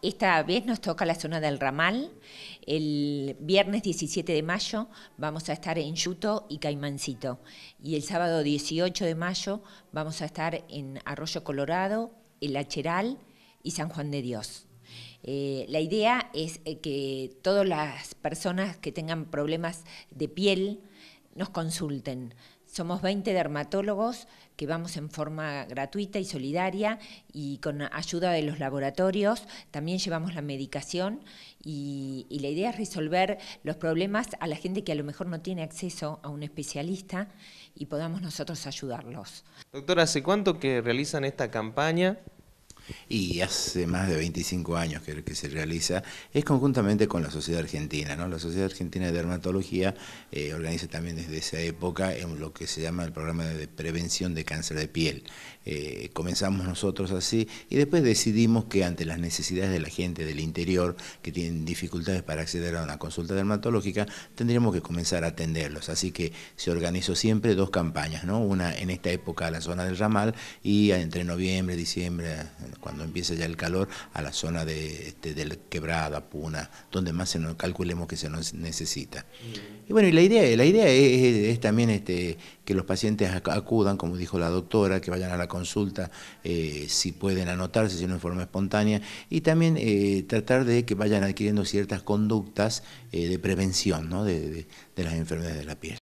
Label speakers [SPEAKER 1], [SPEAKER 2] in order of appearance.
[SPEAKER 1] Esta vez nos toca la zona del ramal. El viernes 17 de mayo vamos a estar en Yuto y Caimancito. Y el sábado 18 de mayo vamos a estar en Arroyo Colorado, El Lacheral y San Juan de Dios. Eh, la idea es eh, que todas las personas que tengan problemas de piel nos consulten. Somos 20 dermatólogos que vamos en forma gratuita y solidaria y con ayuda de los laboratorios. También llevamos la medicación y, y, la idea es resolver los problemas a la gente que a lo mejor no tiene acceso a un especialista y podamos nosotros ayudarlos.
[SPEAKER 2] Doctora, ¿hace cuánto que realizan esta campaña? y hace más de 25
[SPEAKER 3] años que, se realiza, es conjuntamente con la Sociedad Argentina. ¿no? La Sociedad Argentina de Dermatología eh, organiza también desde esa época lo que se llama el programa de prevención de cáncer de piel. Eh, comenzamos nosotros así y después decidimos que ante las necesidades de la gente del interior que tienen dificultades para acceder a una consulta dermatológica, tendríamos que comenzar a atenderlos. Así que se organizó siempre dos campañas, ¿no? una en esta época a la zona del ramal y entre noviembre, diciembre, cuando empiece ya el calor, a la zona de, este, del Quebrada, Puna, donde más se nos, calculemos que se nos necesita. Y bueno, la idea, la idea es, también este, que los pacientes acudan, como dijo la doctora, que vayan a la consulta eh, si pueden anotarse, si no en forma espontánea, y también eh, tratar de que vayan adquiriendo ciertas conductas eh, de prevención de las enfermedades de la piel.